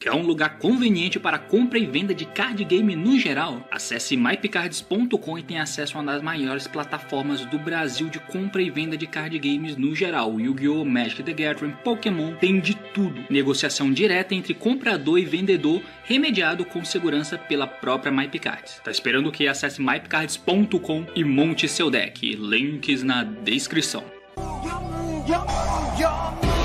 Quer é um lugar conveniente para compra e venda de card game no geral? Acesse mypcards.com e tenha acesso a uma das maiores plataformas do Brasil de compra e venda de card games no geral. Yu-Gi-Oh!, Magic the Gathering, Pokémon, tem de tudo. Negociação direta entre comprador e vendedor, remediado com segurança pela própria Mypcards. Tá esperando que acesse mypcards.com e monte seu deck. Links na descrição. Yum, yum, yum.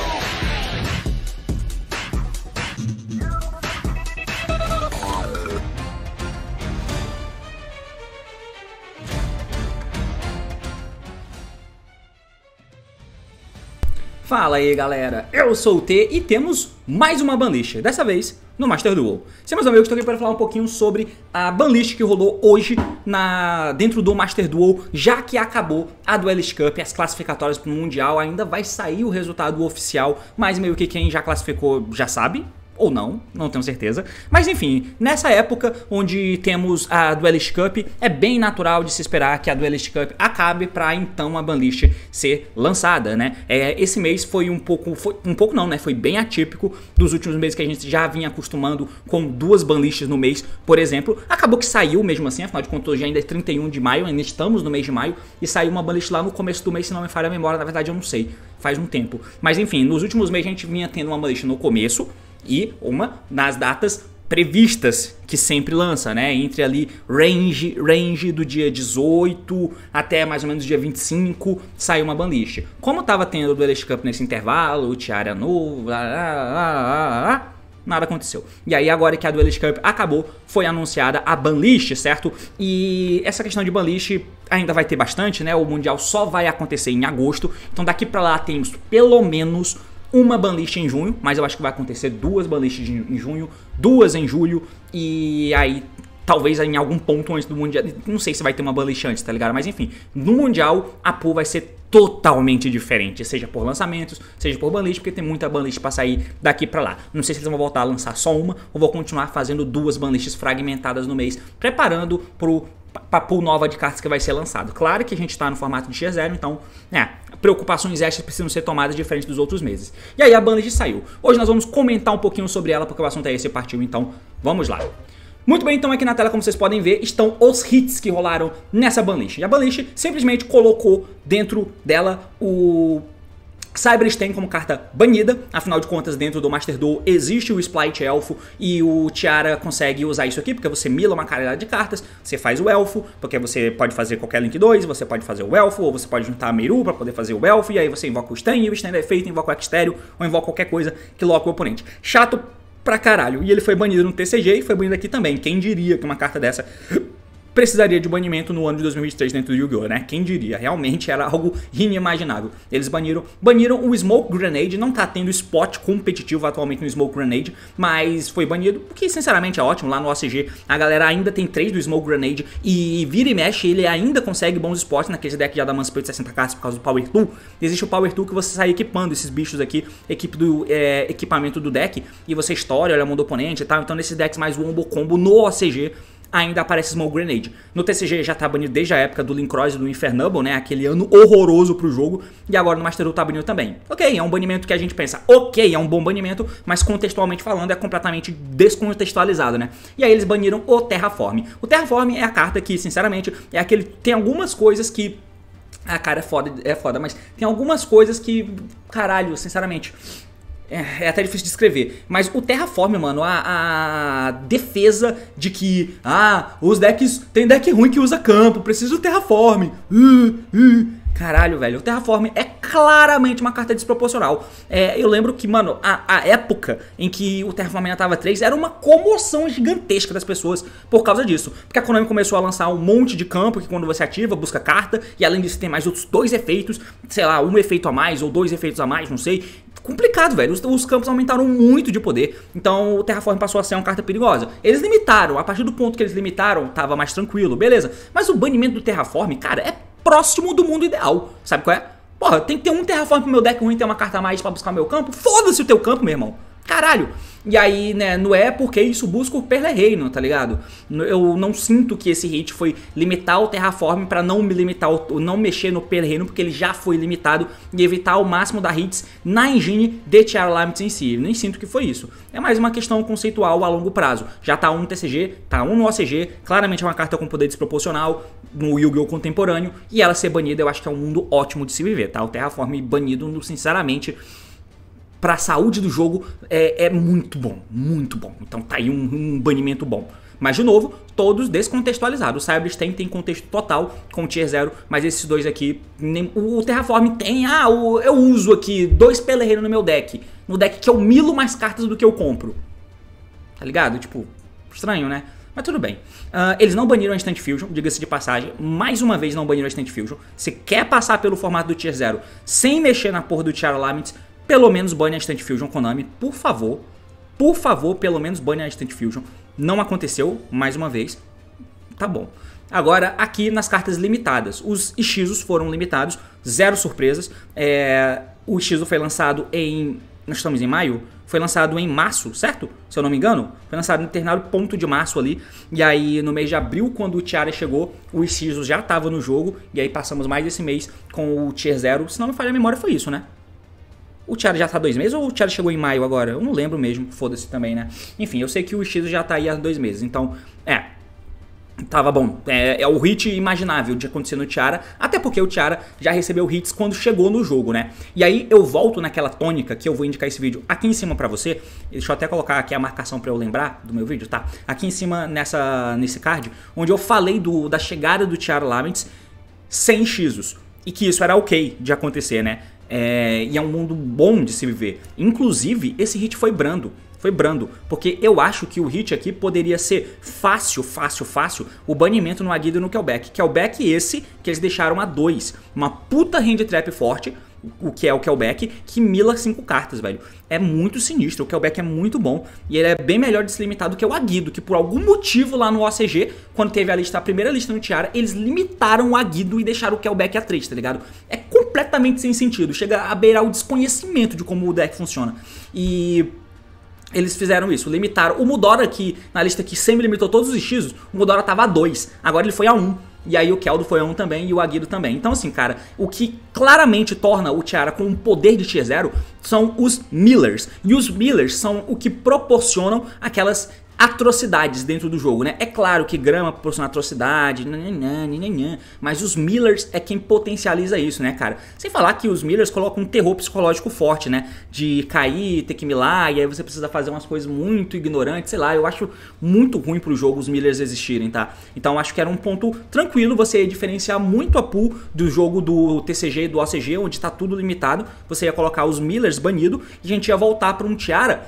Fala aí galera, eu sou o T e temos mais uma banlist, dessa vez no Master Duel. Sim, meus amigos, estou aqui para falar um pouquinho sobre a banlist que rolou hoje na dentro do Master Duel, já que acabou a Duelist Cup, as classificatórias para o Mundial, ainda vai sair o resultado oficial, mas meio que quem já classificou já sabe, ou não, não tenho certeza. Mas enfim, nessa época onde temos a Duelist Cup, é bem natural de se esperar que a Duelist Cup acabe para então a banlist ser lançada, né? É, esse mês foi um pouco, foi, um pouco não, né? Foi bem atípico dos últimos meses que a gente já vinha acostumando com duas banlists no mês, por exemplo. Acabou que saiu mesmo assim, afinal de contas hoje ainda é 31 de maio, ainda estamos no mês de maio, e saiu uma banlist lá no começo do mês, se não me falha a memória, na verdade eu não sei, faz um tempo. Mas enfim, nos últimos meses a gente vinha tendo uma banlist no começo, e uma nas datas previstas que sempre lança, né? Entre ali range, range do dia 18 até mais ou menos dia 25 saiu uma banlist. Como tava tendo o Duelist Cup nesse intervalo, o Tiara novo, lá, lá, lá, nada aconteceu. E aí agora que a Duelist Cup acabou, foi anunciada a banlist, certo? E essa questão de banlist ainda vai ter bastante, né? O mundial só vai acontecer em agosto. Então daqui para lá temos pelo menos uma banlist em junho, mas eu acho que vai acontecer duas banlists em junho, duas em julho, e aí talvez em algum ponto antes do Mundial. Não sei se vai ter uma banlist antes, tá ligado? Mas enfim, no Mundial a pool vai ser totalmente diferente, seja por lançamentos, seja por banlist, porque tem muita banlist para sair daqui para lá. Não sei se eles vão voltar a lançar só uma ou vou continuar fazendo duas banlists fragmentadas no mês, preparando pro pra pool nova de cartas que vai ser lançado. Claro que a gente tá no formato de X0, então, é preocupações extras precisam ser tomadas diferente dos outros meses. E aí a Bandage saiu. Hoje nós vamos comentar um pouquinho sobre ela, porque o assunto é esse partiu, então vamos lá. Muito bem, então aqui na tela, como vocês podem ver, estão os hits que rolaram nessa banlist. E a banlist simplesmente colocou dentro dela o Cybers tem como carta banida, afinal de contas dentro do Master Duel existe o Splite Elfo e o Tiara consegue usar isso aqui porque você mila uma caralhada de cartas, você faz o Elfo, porque você pode fazer qualquer Link 2, você pode fazer o Elfo, ou você pode juntar a Meiru para poder fazer o Elfo, e aí você invoca o Stan, e o Stan é feito, invoca o Exterio ou invoca qualquer coisa que loca o oponente. Chato pra caralho, e ele foi banido no TCG e foi banido aqui também, quem diria que uma carta dessa precisaria de banimento no ano de 2023 dentro do Yu-Gi-Oh, né? Quem diria? Realmente era algo inimaginável. Eles baniram, baniram o Smoke Grenade, não tá tendo spot competitivo atualmente no Smoke Grenade, mas foi banido, o que sinceramente é ótimo. Lá no OCG a galera ainda tem 3 do Smoke Grenade e vira e mexe, ele ainda consegue bons spots naquele deck de Adamantium de 60k por causa do Power Tool. Existe o Power Tool que você sai equipando esses bichos aqui, equipe do, é, equipamento do deck, e você estoura, olha a mão do oponente e tal. Então nesses decks mais um Combo no OCG ainda aparece Small Grenade. No TCG já tá banido desde a época do Linkross e do Infernuble, né? Aquele ano horroroso pro jogo. E agora no Master Duel tá banido também. Ok, é um banimento que a gente pensa, ok, é um bom banimento, mas contextualmente falando é completamente descontextualizado, né? E aí eles baniram o Terraform. O Terraform é a carta que, sinceramente, é aquele... Tem algumas coisas que... a cara, é foda, é foda, mas tem algumas coisas que, caralho, sinceramente, é, é, até difícil de escrever. Mas o Terraform, mano, a, a, defesa de que, ah, os decks. Tem deck ruim que usa campo, preciso do Terraform. Uh, uh. Caralho, velho, o Terraform é claramente uma carta desproporcional. É, eu lembro que, mano, a, a, época em que o Terraform ainda tava 3 era uma comoção gigantesca das pessoas por causa disso. Porque a Konami começou a lançar um monte de campo que quando você ativa, busca carta, e além disso tem mais outros dois efeitos, sei lá, um efeito a mais ou dois efeitos a mais, não sei. Complicado, velho. Os, os campos aumentaram muito de poder, então o Terraform passou a ser uma carta perigosa. Eles limitaram, a partir do ponto que eles limitaram, tava mais tranquilo, beleza. Mas o banimento do Terraform, cara, é próximo do mundo ideal. Sabe qual é? Porra, tem que ter um terraform pro meu deck ruim, ter uma carta a mais para buscar meu campo. Foda-se o teu campo, meu irmão caralho. E aí, né, não é porque isso busca o Perle Reino, tá ligado? Eu não sinto que esse hit foi limitar o Terraform para não me limitar, o, não mexer no Perle Reino, porque ele já foi limitado e evitar o máximo da hits na engine de Tiara Limits em si. nem sinto que foi isso. É mais uma questão conceitual a longo prazo. Já tá um no TCG, tá um no OCG, claramente é uma carta com poder desproporcional no Yu-Gi-Oh! contemporâneo, e ela ser banida eu acho que é um mundo ótimo de se viver, tá? O Terraform banido, sinceramente para a saúde do jogo é, é, muito bom, muito bom. Então tá aí um, um banimento bom. Mas, de novo, todos descontextualizados. O Cyberstein tem contexto total com o Tier 0, mas esses dois aqui... Nem, o Terraform tem... Ah, o, eu uso aqui dois Pelerreiro no meu deck. No deck que eu milo mais cartas do que eu compro. Tá ligado? Tipo, estranho, né? Mas tudo bem. Uh, eles não baniram a Instant Fusion, diga-se de passagem. Mais uma vez não baniram a Instant Fusion. Se quer passar pelo formato do Tier 0 sem mexer na porra do Tier Alarments, pelo menos bane a Instant Fusion Konami, por favor. Por favor, pelo menos bane a Instant Fusion. Não aconteceu, mais uma vez. Tá bom. Agora, aqui nas cartas limitadas, os Ishizos foram limitados, zero surpresas. É, o Ishizo foi lançado em. Nós estamos em maio? Foi lançado em março, certo? Se eu não me engano. Foi lançado no determinado ponto de março ali. E aí, no mês de abril, quando o Tiara chegou, o Ishizo já estava no jogo. E aí, passamos mais esse mês com o Tier 0. Se não me falha a memória, foi isso, né? O Thiago já tá há dois meses ou o Thiago chegou em maio agora? Eu não lembro mesmo, foda-se também, né? Enfim, eu sei que o X já tá aí há dois meses, então, é. Tava bom. É, é o hit imaginável de acontecer no Tiara, até porque o Tiara já recebeu hits quando chegou no jogo, né? E aí eu volto naquela tônica que eu vou indicar esse vídeo aqui em cima para você. Deixa eu até colocar aqui a marcação para eu lembrar do meu vídeo, tá? Aqui em cima nessa nesse card, onde eu falei do, da chegada do Tiara Laments sem Xos e que isso era ok de acontecer, né? É, e é um mundo bom de se viver. Inclusive, esse hit foi brando. Foi brando, porque eu acho que o hit aqui poderia ser fácil, fácil, fácil o banimento no Aguido e no Kelbeck. Kelbeck esse que eles deixaram a 2. Uma puta hand trap forte, o que é o Kelbeck, que mila cinco cartas, velho. É muito sinistro, o Kelbeck é muito bom e ele é bem melhor deslimitado que o Aguido, que por algum motivo lá no OCG, quando teve a lista, a primeira lista no Tiara, eles limitaram o Aguido e deixaram o Kelbeck a 3, tá ligado? É completamente sem sentido. Chega a beirar o desconhecimento de como o deck funciona. E eles fizeram isso, limitaram. O Mudora, que na lista que sempre limitou todos os hechizos, o Mudora tava a 2, agora ele foi a 1. Um. E aí o Keldo foi a 1 um também e o Aguido também. Então assim, cara, o que claramente torna o Tiara com um poder de tier 0 são os Millers. E os Millers são o que proporcionam aquelas atrocidades dentro do jogo, né? É claro que grama proporciona atrocidade, nananã, mas os Millers é quem potencializa isso, né, cara? Sem falar que os Millers colocam um terror psicológico forte, né? De cair, ter que milar, e aí você precisa fazer umas coisas muito ignorantes, sei lá, eu acho muito ruim pro jogo os Millers existirem, tá? Então acho que era um ponto tranquilo você diferenciar muito a pool do jogo do TCG e do OCG, onde tá tudo limitado, você ia colocar os Millers banido e a gente ia voltar para um Tiara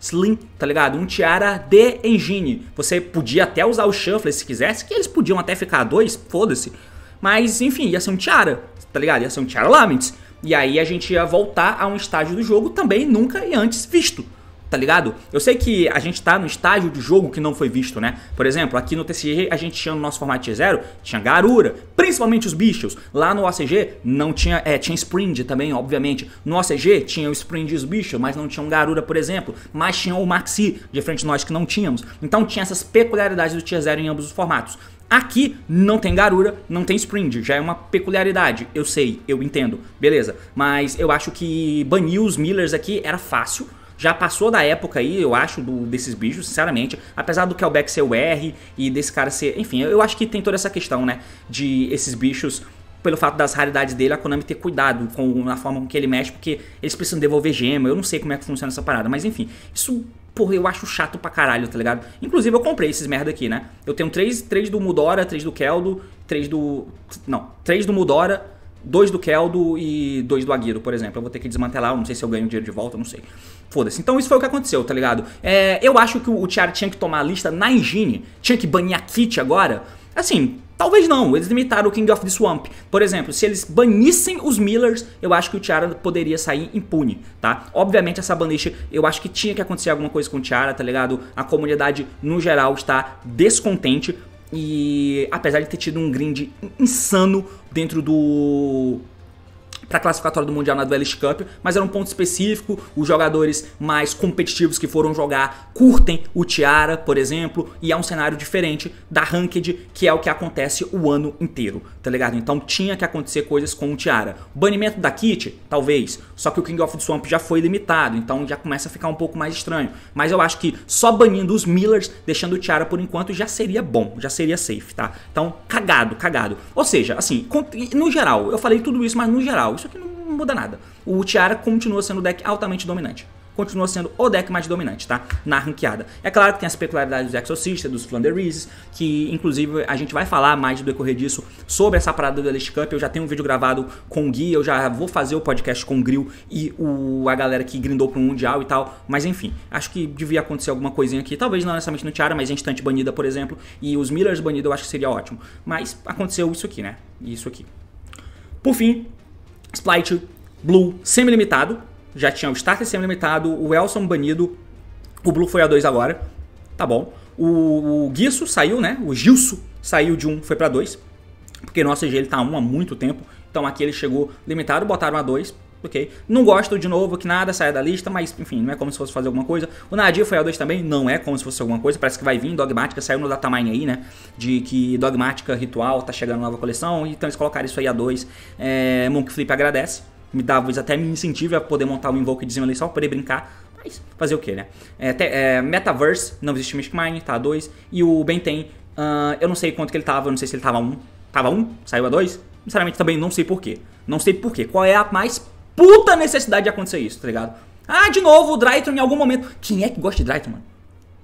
Slim, tá ligado? Um Tiara de Engine. Você podia até usar o Shuffle se quisesse, que eles podiam até ficar dois, foda-se. Mas, enfim, ia ser um Tiara, tá ligado? Ia ser um Tiara Laments. E aí a gente ia voltar a um estágio do jogo também nunca e antes visto tá ligado? Eu sei que a gente tá no estágio de jogo que não foi visto, né? Por exemplo, aqui no TCG a gente tinha no nosso formato T0, tinha Garura, principalmente os bichos. Lá no OCG não tinha, é, tinha Sprint também, obviamente. No OCG tinha o Sprint e os bichos, mas não tinha um Garura, por exemplo. Mas tinha o Maxi, de frente nós que não tínhamos. Então tinha essas peculiaridades do T0 em ambos os formatos. Aqui não tem Garura, não tem sprint, já é uma peculiaridade, eu sei, eu entendo, beleza. Mas eu acho que banir os Millers aqui era fácil, já passou da época aí, eu acho, do, desses bichos, sinceramente. Apesar do Kelbeck ser o R e desse cara ser. Enfim, eu acho que tem toda essa questão, né? De esses bichos pelo fato das raridades dele, a Konami ter cuidado com na forma com que ele mexe, porque eles precisam devolver gema. Eu não sei como é que funciona essa parada, mas enfim, isso porra, eu acho chato pra caralho, tá ligado? Inclusive eu comprei esses merda aqui, né? Eu tenho três, três do Mudora, três do Keldo, três do não, três do Mudora dois do Keldo e dois do Aguirre, por exemplo. Eu vou ter que desmantelar, não sei se eu ganho dinheiro de volta, não sei. Foda-se. Então isso foi o que aconteceu, tá ligado? É, eu acho que o, o Thiago tinha que tomar a lista na engine, tinha que banir a Kit agora. Assim, Talvez não, eles limitaram o King of the Swamp. Por exemplo, se eles banissem os Millers, eu acho que o Tiara poderia sair impune, tá? Obviamente essa banlist, eu acho que tinha que acontecer alguma coisa com o Tiara, tá ligado? A comunidade, no geral, está descontente, e apesar de ter tido um grind insano dentro do para classificatória do Mundial na Duelist Cup, mas era um ponto específico. Os jogadores mais competitivos que foram jogar curtem o Tiara, por exemplo, e é um cenário diferente da Ranked, que é o que acontece o ano inteiro, tá ligado? Então tinha que acontecer coisas com o Tiara. banimento da Kit, talvez, só que o King of the Swamp já foi limitado, então já começa a ficar um pouco mais estranho. Mas eu acho que só banindo os Millers, deixando o Tiara por enquanto, já seria bom, já seria safe, tá? Então, cagado, cagado. Ou seja, assim, no geral, eu falei tudo isso, mas no geral, isso aqui não muda nada. O Tiara continua sendo o deck altamente dominante. Continua sendo o deck mais dominante, tá? Na ranqueada. É claro que tem as peculiaridades dos Exorcista, dos Flanderizes, que inclusive a gente vai falar mais do decorrer disso sobre essa parada do Elite Cup. Eu já tenho um vídeo gravado com o Gui, eu já vou fazer o podcast com o Grill e o, a galera que grindou pro Mundial e tal. Mas enfim, acho que devia acontecer alguma coisinha aqui. Talvez não necessariamente no Tiara, mas instante banida, por exemplo. E os Millers Banida eu acho que seria ótimo. Mas aconteceu isso aqui, né? Isso aqui. Por fim, Splite, Blue semi-limitado, já tinha o Starter semi-limitado, o Elson banido, o Blue foi a 2 agora, tá bom. O, o Guiço saiu, né? O Gilso saiu de 1, um, foi pra 2, porque nosso EG ele tá 1 um há muito tempo, então aqui ele chegou limitado, botaram a 2, ok? Não gosto, de novo, que nada saia da lista, mas enfim, não é como se fosse fazer alguma coisa. O Nadir foi a 2 também, não é como se fosse alguma coisa, parece que vai vir, Dogmática saiu no Datamine aí, né? De que Dogmática Ritual tá chegando nova coleção, então eles colocaram isso aí A2. É, Monk Flip agradece, me dá, até me incentivo a poder montar um Invoked ali só pra poder brincar. Mas fazer o que, né? É, te, é, Metaverse, não existe Mystic Mine, tá A2. E o Benten, uh, ah, eu não sei quanto que ele tava, eu não sei se ele tava 1. Tava 1, saiu A2. Sinceramente também não sei porquê. Não sei porquê. Qual é a mais puta necessidade de acontecer isso, tá ligado? Ah, de novo, o Drayton em algum momento. Quem é que gosta de Drayton, mano?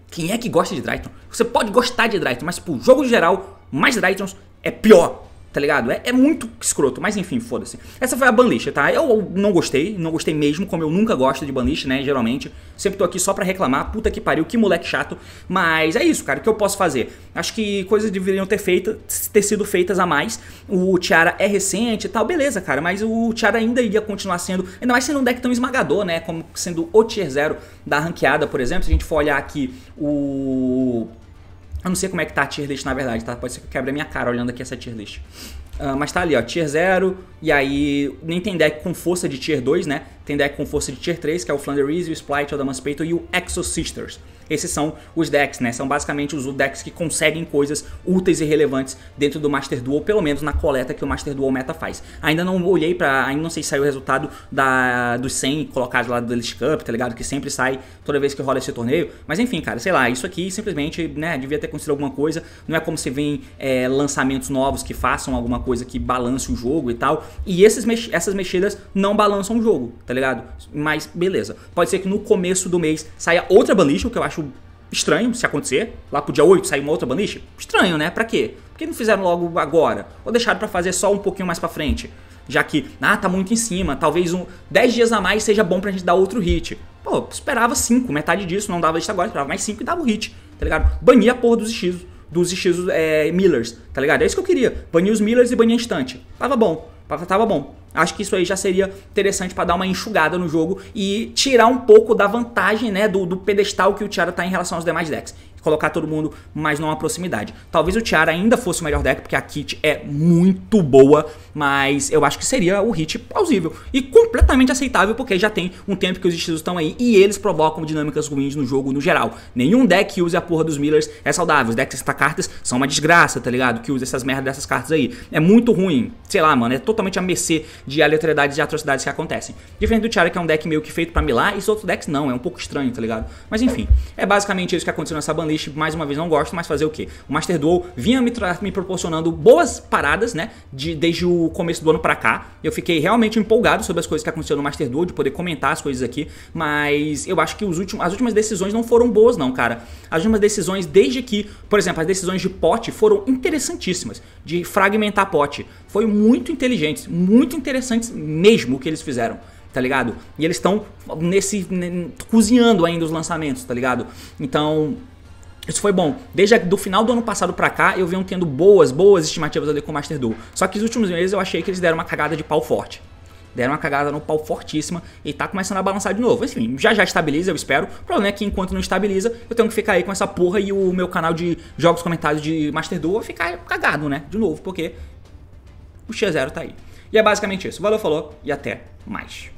Quem é que gosta de Drayton? Você pode gostar de Drayton, mas pro jogo geral, mais Draytons é pior tá ligado? É, é muito escroto, mas enfim, foda-se. Essa foi a banlist, tá? Eu não gostei, não gostei mesmo, como eu nunca gosto de banlist, né? Geralmente, sempre tô aqui só pra reclamar, puta que pariu, que moleque chato. Mas é isso, cara, o que eu posso fazer? Acho que coisas deveriam ter, feito, ter sido feitas a mais. O Tiara é recente e tal, beleza, cara, mas o Tiara ainda iria continuar sendo, ainda mais sendo um deck tão esmagador, né? Como sendo o Tier 0 da ranqueada, por exemplo. Se a gente for olhar aqui o eu não sei como é que tá a tier list na verdade, tá? Pode ser que eu quebre a minha cara olhando aqui essa tier list. Uh, mas tá ali, ó, tier 0, e aí nem tem deck com força de tier 2, né? Tem deck com força de tier 3, que é o Flanderese, o Splite, o Peito e o Exo Sisters. Esses são os decks, né? São basicamente os decks que conseguem coisas úteis e relevantes dentro do Master Duel, pelo menos na coleta que o Master Duel Meta faz. Ainda não olhei para, ainda não sei se saiu o resultado da dos 100 colocados lá do Elite Cup, tá ligado? Que sempre sai toda vez que rola esse torneio. Mas enfim, cara, sei lá, isso aqui simplesmente, né, devia ter acontecido alguma coisa. Não é como se vem é, lançamentos novos que façam alguma coisa que balance o jogo e tal. E esses essas mexidas não balançam o jogo, tá tá ligado? Mas beleza. Pode ser que no começo do mês saia outra banlist, o que eu acho estranho se acontecer. Lá pro dia 8 sair uma outra banlist. Estranho, né? Pra quê? Por que não fizeram logo agora? Ou deixaram para fazer só um pouquinho mais pra frente? Já que, ah, tá muito em cima, talvez um 10 dias a mais seja bom pra gente dar outro hit. Pô, esperava 5, metade disso, não dava isso agora, esperava mais 5 e dava o hit, tá ligado? Bania a porra dos estilos dos estilos é, Millers, tá ligado? É isso que eu queria. Banir os Millers e banir a instante. Tava bom. Tava bom. Acho que isso aí já seria interessante para dar uma enxugada no jogo e tirar um pouco da vantagem, né, do, do pedestal que o Tiara tá em relação aos demais decks colocar todo mundo mais numa proximidade. Talvez o Tiara ainda fosse o melhor deck, porque a kit é muito boa, mas eu acho que seria o hit plausível e completamente aceitável, porque já tem um tempo que os estilos estão aí e eles provocam dinâmicas ruins no jogo no geral. Nenhum deck que use a porra dos Millers é saudável. Os decks que cartas são uma desgraça, tá ligado? Que usa essas merdas dessas cartas aí. É muito ruim sei lá, mano, é totalmente a mercê de aleatoriedades e atrocidades que acontecem. Diferente do Tiara, que é um deck meio que feito para milar, e os outros decks não, é um pouco estranho, tá ligado? Mas enfim, é basicamente isso que aconteceu nessa banlist, mais uma vez não gosto, mas fazer o quê? O Master Duel vinha me, me proporcionando boas paradas, né, de, desde o começo do ano para cá, eu fiquei realmente empolgado sobre as coisas que aconteceram no Master Duel, de poder comentar as coisas aqui, mas eu acho que os últimos, as últimas decisões não foram boas não, cara. As últimas decisões, desde que, por exemplo, as decisões de pote foram interessantíssimas, de fragmentar pote, foi muito muito inteligentes, muito interessantes mesmo o que eles fizeram tá ligado? E eles estão nesse cozinhando ainda os lançamentos, tá ligado? Então, isso foi bom. Desde do final do ano passado para cá, eu venho tendo boas, boas estimativas ali com o Master Duel. Só que os últimos meses eu achei que eles deram uma cagada de pau forte. Deram uma cagada no pau fortíssima e tá começando a balançar de novo. Enfim, já já estabiliza, eu espero. O problema é que enquanto não estabiliza, eu tenho que ficar aí com essa porra e o meu canal de jogos comentários de Master Duel ficar cagado, né? De novo, porque o X0 tá aí. E é basicamente isso. Valeu, falou e até mais.